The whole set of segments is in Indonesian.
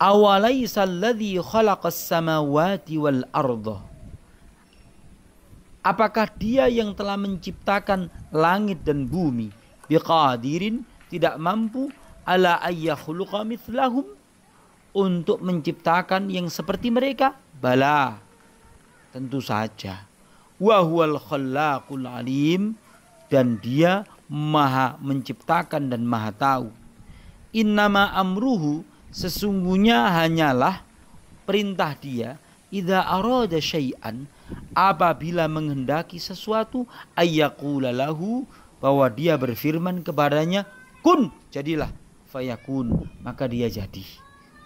Awalaysa alladhi khalaqas samawati wal arda. Apakah dia yang telah menciptakan langit dan bumi? Biqadirin tidak mampu ala ayyakhluqa mithlahum untuk menciptakan yang seperti mereka? Bala. Tentu saja. Wa huwal khallaqul alim dan dia maha menciptakan dan maha tahu. Innama amruhu sesungguhnya hanyalah perintah dia idza arada syai'an apabila menghendaki sesuatu ayyaqula lahu bahwa dia berfirman kepadanya kun jadilah fayakun maka dia jadi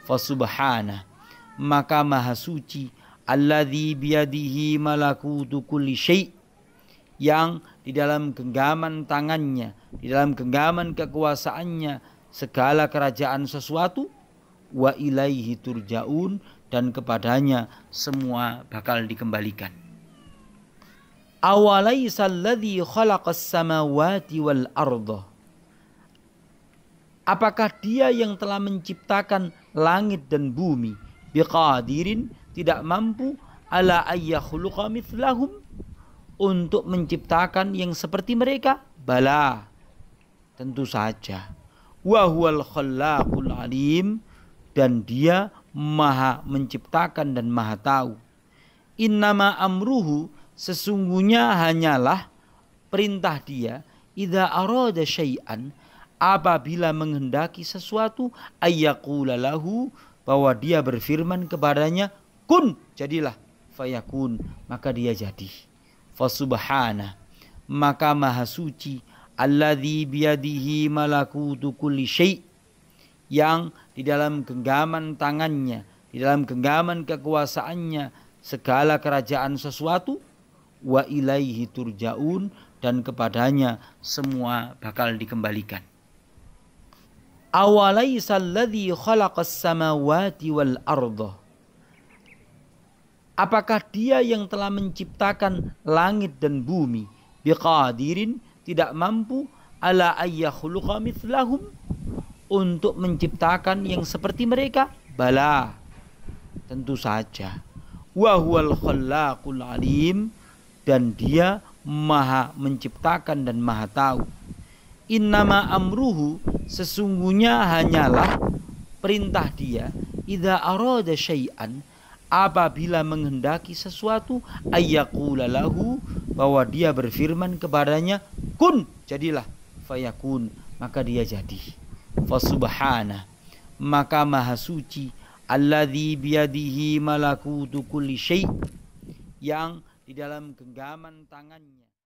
fasubhana maka maha suci alladzi biyadihi malakutu kulli syai' yang di dalam genggaman tangannya di dalam genggaman kekuasaannya segala kerajaan sesuatu wa ilaihi turjaun dan kepadanya semua bakal dikembalikan. Awalaisa alladhi khalaqas samawati wal arda. Apakah dia yang telah menciptakan langit dan bumi? Biqadirin tidak mampu ala ayyakhluqa mithlahum untuk menciptakan yang seperti mereka? Bala. Tentu saja. Wa huwal khallaqul alim dan dia maha menciptakan dan maha tahu. Innama amruhu sesungguhnya hanyalah perintah dia idza arada syai'an apabila menghendaki sesuatu ayyakula lahu bahwa dia berfirman kepadanya kun jadilah fayakun maka dia jadi fasubahana maka maha suci alladhi biyadihi malakutu kulli syai' yang di dalam genggaman tangannya, di dalam genggaman kekuasaannya segala kerajaan sesuatu wa ilaihi turjaun dan kepadanya semua bakal dikembalikan. Awalaisa alladhi khalaqas samawati wal Apakah dia yang telah menciptakan langit dan bumi biqadirin tidak mampu ala ayyakhluqa mithlahum untuk menciptakan yang seperti mereka? Bala. Tentu saja. huwal khallaqul alim dan dia maha menciptakan dan maha tahu. Innama amruhu sesungguhnya hanyalah perintah dia idza arada syai'an apabila menghendaki sesuatu ayyaqula lahu bahwa dia berfirman kepadanya kun jadilah fayakun maka dia jadi. Fasubhana maka maha suci Alladhi biadihi malakutu kulli syai' yang di dalam genggaman tangannya